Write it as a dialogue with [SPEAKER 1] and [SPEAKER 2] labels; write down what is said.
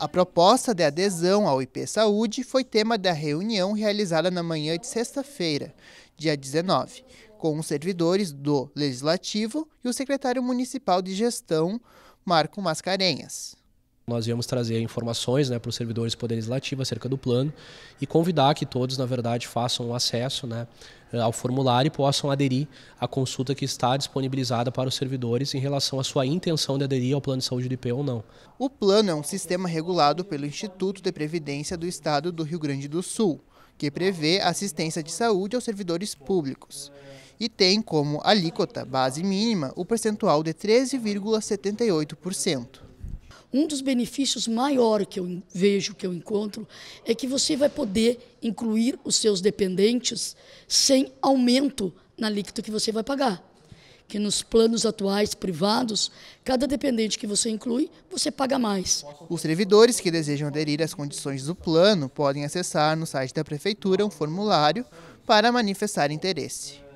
[SPEAKER 1] A proposta de adesão ao IP Saúde foi tema da reunião realizada na manhã de sexta-feira, dia 19, com os servidores do Legislativo e o secretário municipal de Gestão, Marco Mascarenhas
[SPEAKER 2] nós íamos trazer informações né, para os servidores do Poder Legislativo acerca do plano e convidar que todos, na verdade, façam o acesso né, eh, ao formulário e possam aderir à consulta que está disponibilizada para os servidores em relação à sua intenção de aderir ao plano de saúde do IP ou não.
[SPEAKER 1] O plano é um sistema regulado pelo Instituto de Previdência do Estado do Rio Grande do Sul, que prevê assistência de saúde aos servidores públicos e tem como alíquota base mínima o percentual de 13,78%. Um dos benefícios
[SPEAKER 3] maior que eu vejo, que eu encontro, é que você vai poder incluir os seus dependentes sem aumento na líquido que você vai pagar. Que nos planos atuais privados, cada dependente que você inclui, você paga mais.
[SPEAKER 1] Os servidores que desejam aderir às condições do plano podem acessar no site da Prefeitura um formulário para manifestar interesse.